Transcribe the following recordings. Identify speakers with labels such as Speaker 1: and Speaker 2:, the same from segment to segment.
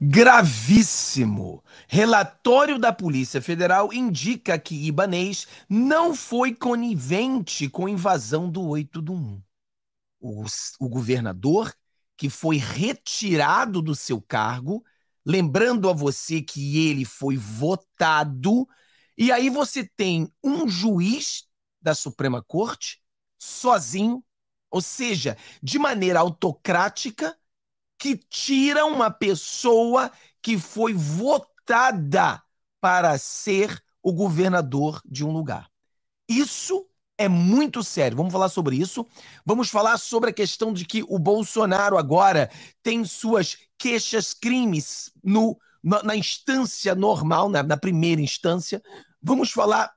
Speaker 1: gravíssimo. Relatório da Polícia Federal indica que Ibanês não foi conivente com a invasão do 8 do 1. O, o governador, que foi retirado do seu cargo, lembrando a você que ele foi votado, e aí você tem um juiz da Suprema Corte sozinho, ou seja, de maneira autocrática, que tira uma pessoa que foi votada para ser o governador de um lugar. Isso é muito sério. Vamos falar sobre isso. Vamos falar sobre a questão de que o Bolsonaro agora tem suas queixas crimes no, na, na instância normal, na, na primeira instância. Vamos falar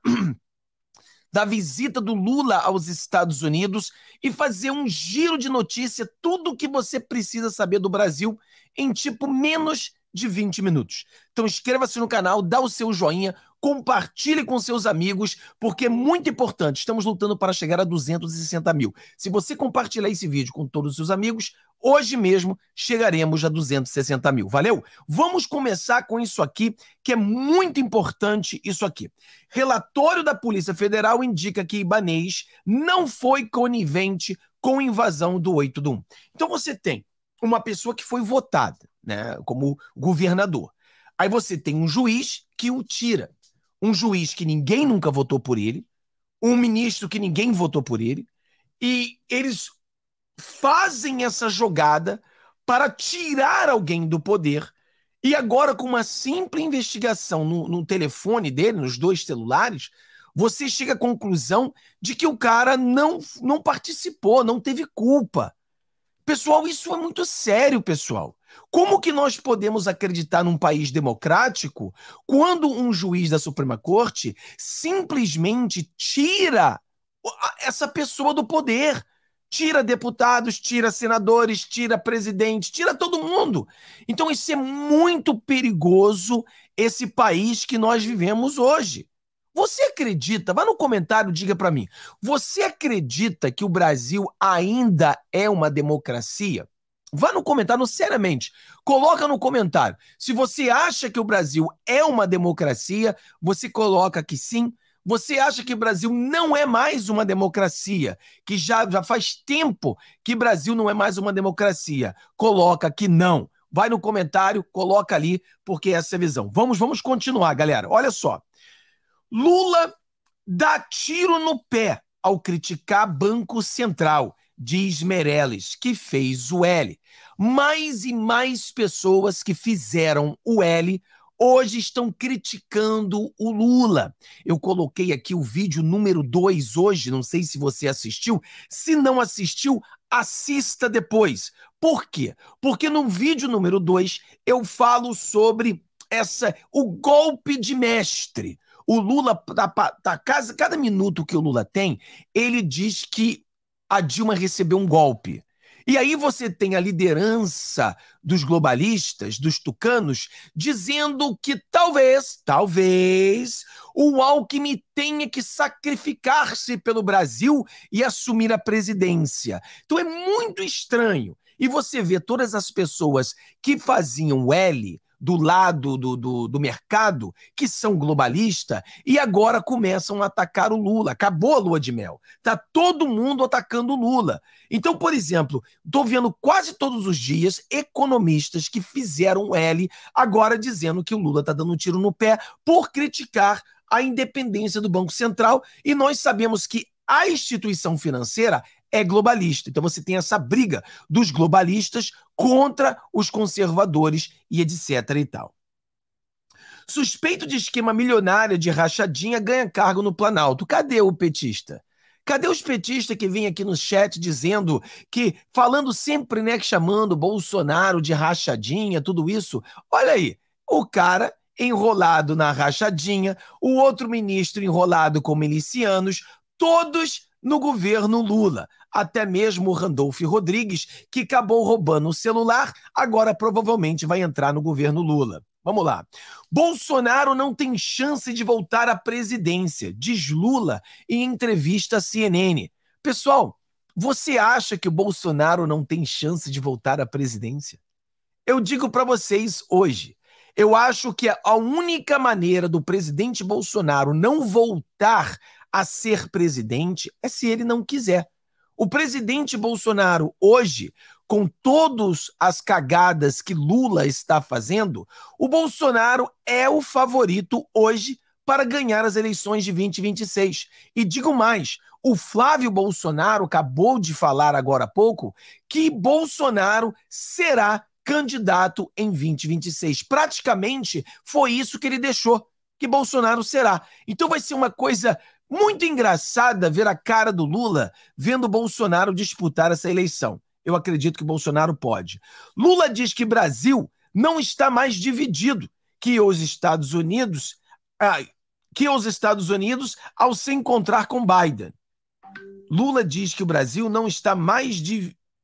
Speaker 1: da visita do Lula aos Estados Unidos e fazer um giro de notícia, tudo o que você precisa saber do Brasil em tipo menos de 20 minutos. Então inscreva-se no canal, dá o seu joinha, compartilhe com seus amigos, porque é muito importante. Estamos lutando para chegar a 260 mil. Se você compartilhar esse vídeo com todos os seus amigos, hoje mesmo chegaremos a 260 mil. Valeu? Vamos começar com isso aqui, que é muito importante isso aqui. Relatório da Polícia Federal indica que Ibanês não foi conivente com invasão do 8 do 1. Então você tem uma pessoa que foi votada, né, como governador. Aí você tem um juiz que o tira um juiz que ninguém nunca votou por ele, um ministro que ninguém votou por ele, e eles fazem essa jogada para tirar alguém do poder. E agora, com uma simples investigação no, no telefone dele, nos dois celulares, você chega à conclusão de que o cara não, não participou, não teve culpa. Pessoal, isso é muito sério, pessoal. Como que nós podemos acreditar num país democrático quando um juiz da Suprema Corte simplesmente tira essa pessoa do poder? Tira deputados, tira senadores, tira presidente, tira todo mundo. Então, isso é muito perigoso, esse país que nós vivemos hoje. Você acredita? Vá no comentário, diga para mim. Você acredita que o Brasil ainda é uma democracia? Vá no comentário, seriamente. Coloca no comentário. Se você acha que o Brasil é uma democracia, você coloca que sim. Você acha que o Brasil não é mais uma democracia? Que já, já faz tempo que o Brasil não é mais uma democracia? Coloca que não. Vai no comentário, coloca ali, porque essa é a visão. Vamos, vamos continuar, galera. Olha só. Lula dá tiro no pé ao criticar Banco Central diz Meirelles, que fez o L. Mais e mais pessoas que fizeram o L hoje estão criticando o Lula. Eu coloquei aqui o vídeo número 2 hoje, não sei se você assistiu. Se não assistiu, assista depois. Por quê? Porque no vídeo número 2 eu falo sobre essa o golpe de mestre. O Lula, tá, tá, cada minuto que o Lula tem, ele diz que a Dilma recebeu um golpe. E aí você tem a liderança dos globalistas, dos tucanos, dizendo que talvez, talvez, o Alckmin tenha que sacrificar-se pelo Brasil e assumir a presidência. Então é muito estranho. E você vê todas as pessoas que faziam L do lado do, do, do, mercado, que são globalistas, e agora começam a atacar o Lula. Acabou a lua de mel. Está todo mundo atacando o Lula. Então, por exemplo, estou vendo quase todos os dias economistas que fizeram L agora dizendo que o Lula está dando um tiro no pé por criticar a independência do Banco Central, e nós sabemos que a instituição financeira é globalista. Então você tem essa briga dos globalistas contra os conservadores e etc e tal. Suspeito de esquema milionário de rachadinha ganha cargo no Planalto. Cadê o petista? Cadê os petistas que vêm aqui no chat dizendo que, falando sempre, né, que chamando Bolsonaro de rachadinha, tudo isso? Olha aí, o cara enrolado na rachadinha, o outro ministro enrolado com milicianos, todos no governo Lula. Até mesmo o Randolph Rodrigues, que acabou roubando o celular, agora provavelmente vai entrar no governo Lula. Vamos lá. Bolsonaro não tem chance de voltar à presidência, diz Lula em entrevista à CNN. Pessoal, você acha que o Bolsonaro não tem chance de voltar à presidência? Eu digo para vocês hoje, eu acho que a única maneira do presidente Bolsonaro não voltar a ser presidente é se ele não quiser. O presidente Bolsonaro hoje, com todas as cagadas que Lula está fazendo, o Bolsonaro é o favorito hoje para ganhar as eleições de 2026. E digo mais, o Flávio Bolsonaro acabou de falar agora há pouco que Bolsonaro será candidato em 2026. Praticamente foi isso que ele deixou que Bolsonaro será. Então vai ser uma coisa muito engraçada ver a cara do Lula vendo Bolsonaro disputar essa eleição. Eu acredito que Bolsonaro pode. Lula diz que Brasil não está mais dividido, que os Estados Unidos, ah, que os Estados Unidos ao se encontrar com Biden. Lula diz que o Brasil não está mais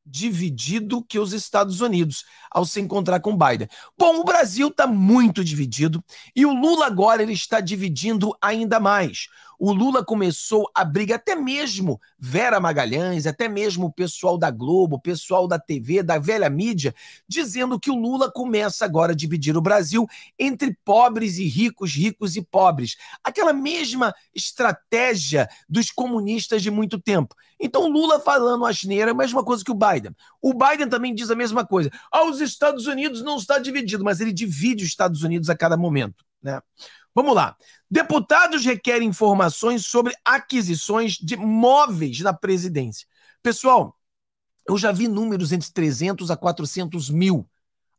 Speaker 1: dividido que os Estados Unidos ao se encontrar com Biden. Bom, o Brasil está muito dividido e o Lula agora ele está dividindo ainda mais o Lula começou a briga, até mesmo Vera Magalhães, até mesmo o pessoal da Globo, o pessoal da TV, da velha mídia, dizendo que o Lula começa agora a dividir o Brasil entre pobres e ricos, ricos e pobres. Aquela mesma estratégia dos comunistas de muito tempo. Então, Lula falando asneira é a mesma coisa que o Biden. O Biden também diz a mesma coisa. Ah, os Estados Unidos não está dividido, mas ele divide os Estados Unidos a cada momento. Né? Vamos lá. Deputados requerem informações sobre aquisições de móveis da presidência. Pessoal, eu já vi números entre 300 a 400 mil,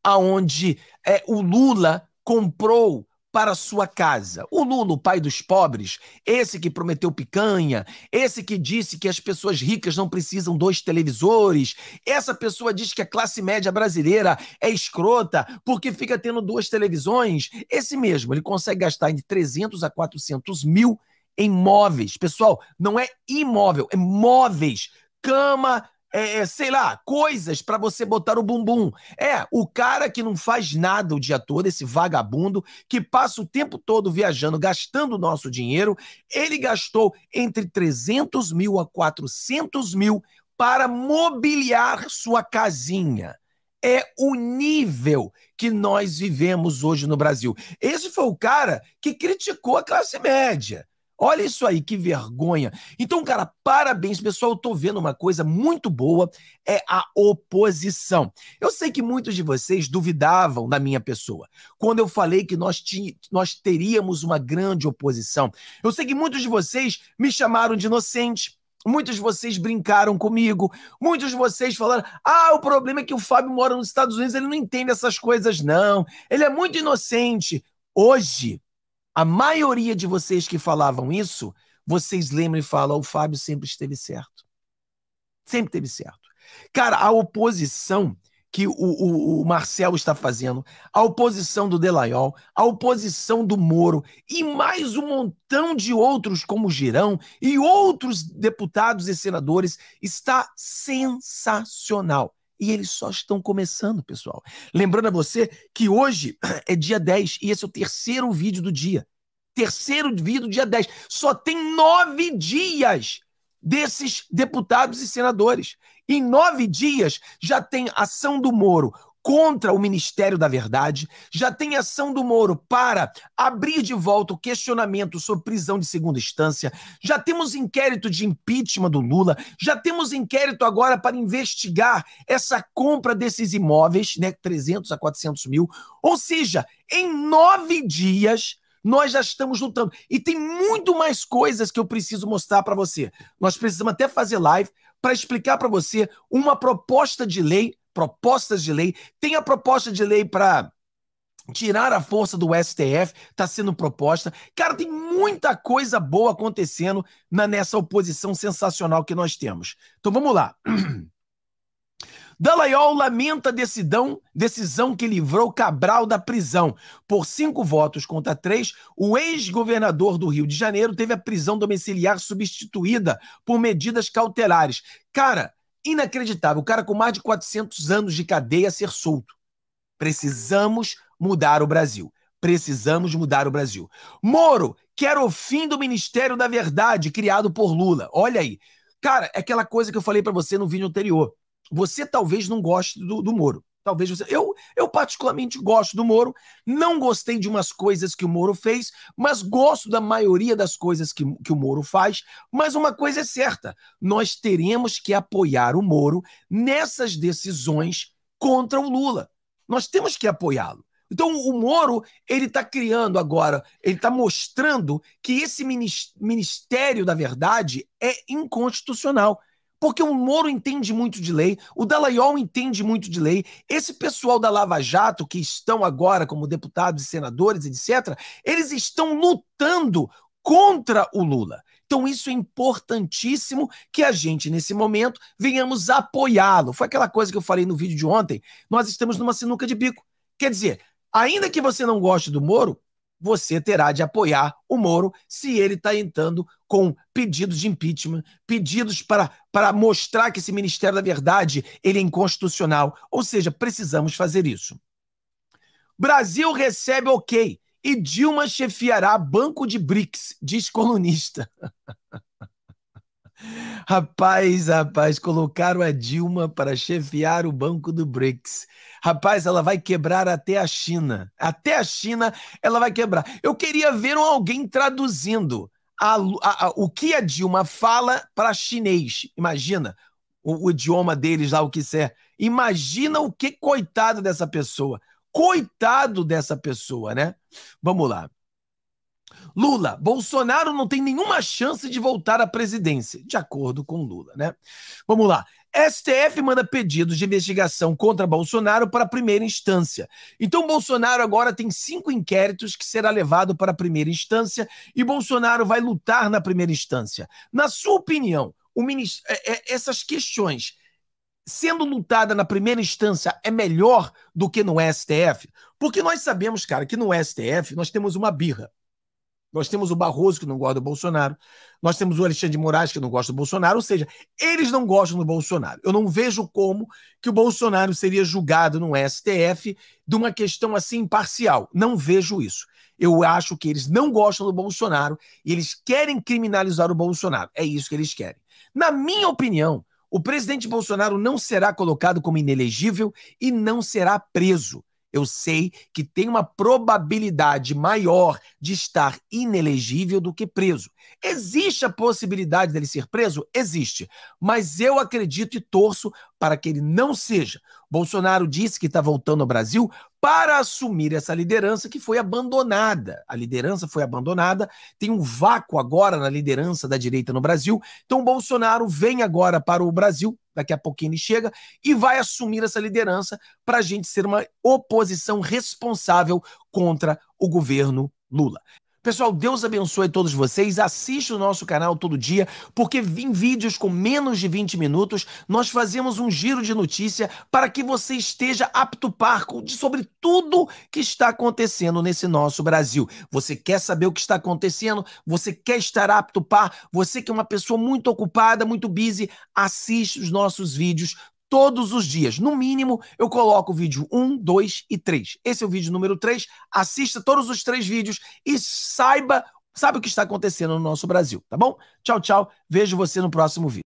Speaker 1: aonde é, o Lula comprou para sua casa. O Nuno, pai dos pobres, esse que prometeu picanha, esse que disse que as pessoas ricas não precisam dois televisores, essa pessoa diz que a classe média brasileira é escrota porque fica tendo duas televisões. Esse mesmo, ele consegue gastar entre 300 a 400 mil em móveis. Pessoal, não é imóvel, é móveis. Cama, é, é, sei lá, coisas para você botar o bumbum. É, o cara que não faz nada o dia todo, esse vagabundo, que passa o tempo todo viajando, gastando o nosso dinheiro, ele gastou entre 300 mil a 400 mil para mobiliar sua casinha é o nível que nós vivemos hoje no Brasil. Esse foi o cara que criticou a classe média. Olha isso aí, que vergonha. Então, cara, parabéns, pessoal. Eu tô vendo uma coisa muito boa, é a oposição. Eu sei que muitos de vocês duvidavam da minha pessoa quando eu falei que nós, nós teríamos uma grande oposição. Eu sei que muitos de vocês me chamaram de inocente. Muitos de vocês brincaram comigo, muitos de vocês falaram: ah, o problema é que o Fábio mora nos Estados Unidos, ele não entende essas coisas, não. Ele é muito inocente. Hoje, a maioria de vocês que falavam isso, vocês lembram e falam: o Fábio sempre esteve certo. Sempre esteve certo. Cara, a oposição que o, o, o Marcel está fazendo, a oposição do Delayol, a oposição do Moro e mais um montão de outros, como Girão e outros deputados e senadores, está sensacional. E eles só estão começando, pessoal. Lembrando a você que hoje é dia 10 e esse é o terceiro vídeo do dia terceiro dia do dia 10. Só tem nove dias desses deputados e senadores. Em nove dias já tem ação do Moro contra o Ministério da Verdade, já tem ação do Moro para abrir de volta o questionamento sobre prisão de segunda instância, já temos inquérito de impeachment do Lula, já temos inquérito agora para investigar essa compra desses imóveis, né, 300 a 400 mil, ou seja, em nove dias nós já estamos lutando. E tem muito mais coisas que eu preciso mostrar para você. Nós precisamos até fazer live para explicar para você uma proposta de lei, propostas de lei. Tem a proposta de lei para tirar a força do STF, está sendo proposta. Cara, tem muita coisa boa acontecendo na nessa oposição sensacional que nós temos. Então vamos lá. Dallagnol lamenta a decisão, decisão que livrou Cabral da prisão. Por cinco votos contra três, o ex-governador do Rio de Janeiro teve a prisão domiciliar substituída por medidas cautelares. Cara, inacreditável. O cara com mais de 400 anos de cadeia ser solto. Precisamos mudar o Brasil. Precisamos mudar o Brasil. Moro quer o fim do Ministério da Verdade criado por Lula. Olha aí. Cara, é aquela coisa que eu falei para você no vídeo anterior. Você talvez não goste do, do Moro. Talvez você. Eu, eu, particularmente, gosto do Moro. Não gostei de umas coisas que o Moro fez, mas gosto da maioria das coisas que, que o Moro faz. Mas uma coisa é certa: nós teremos que apoiar o Moro nessas decisões contra o Lula. Nós temos que apoiá-lo. Então, o Moro, ele está criando agora, ele está mostrando que esse Ministério da Verdade é inconstitucional. Porque o Moro entende muito de lei, o Dallagnol entende muito de lei, esse pessoal da Lava Jato, que estão agora como deputados e senadores, etc., eles estão lutando contra o Lula. Então, isso é importantíssimo que a gente, nesse momento, venhamos apoiá-lo. Foi aquela coisa que eu falei no vídeo de ontem. Nós estamos numa sinuca de bico. Quer dizer, ainda que você não goste do Moro, você terá de apoiar o Moro se ele está entrando com pedidos de impeachment, pedidos para, para mostrar que esse Ministério da Verdade ele é inconstitucional. Ou seja, precisamos fazer isso. Brasil recebe ok e Dilma chefiará banco de BRICS, diz colunista. Rapaz, rapaz, colocaram a Dilma para chefiar o banco do BRICS. Rapaz, ela vai quebrar até a China. Até a China ela vai quebrar. Eu queria ver alguém traduzindo a, a, a, o que a Dilma fala para chinês. Imagina o, o idioma deles lá, o que ser. É. Imagina o que coitado dessa pessoa. Coitado dessa pessoa, né? Vamos lá. Lula, Bolsonaro não tem nenhuma chance de voltar à presidência, de acordo com Lula, né? Vamos lá. STF manda pedidos de investigação contra Bolsonaro para a primeira instância. Então, Bolsonaro agora tem cinco inquéritos que será levado para a primeira instância e Bolsonaro vai lutar na primeira instância. Na sua opinião, é, é, essas questões sendo lutada na primeira instância é melhor do que no STF? Porque nós sabemos, cara, que no STF nós temos uma birra. Nós temos o Barroso, que não gosta do Bolsonaro. Nós temos o Alexandre de Moraes, que não gosta do Bolsonaro. Ou seja, eles não gostam do Bolsonaro. Eu não vejo como que o Bolsonaro seria julgado no STF de uma questão assim imparcial. Não vejo isso. Eu acho que eles não gostam do Bolsonaro e eles querem criminalizar o Bolsonaro. É isso que eles querem. Na minha opinião, o presidente Bolsonaro não será colocado como inelegível e não será preso eu sei que tem uma probabilidade maior de estar inelegível do que preso. Existe a possibilidade dele ser preso? Existe. Mas eu acredito e torço para que ele não seja. Bolsonaro disse que está voltando ao Brasil para assumir essa liderança que foi abandonada. A liderança foi abandonada, tem um vácuo agora na liderança da direita no Brasil. Então, Bolsonaro vem agora para o Brasil, daqui a pouquinho ele chega, e vai assumir essa liderança para a gente ser uma oposição responsável contra o governo Lula. Pessoal, Deus abençoe todos vocês. Assista o nosso canal todo dia, porque em vídeos com menos de 20 minutos, nós fazemos um giro de notícia para que você esteja apto parco sobre tudo que está acontecendo nesse nosso Brasil. Você quer saber o que está acontecendo? Você quer estar apto par? Você que é uma pessoa muito ocupada, muito busy, assiste os nossos vídeos todos os dias. No mínimo, eu coloco o vídeo 1, 2 e 3. Esse é o vídeo número 3. Assista todos os três vídeos e saiba, sabe o que está acontecendo no nosso Brasil, tá bom? Tchau, tchau. Vejo você no próximo vídeo.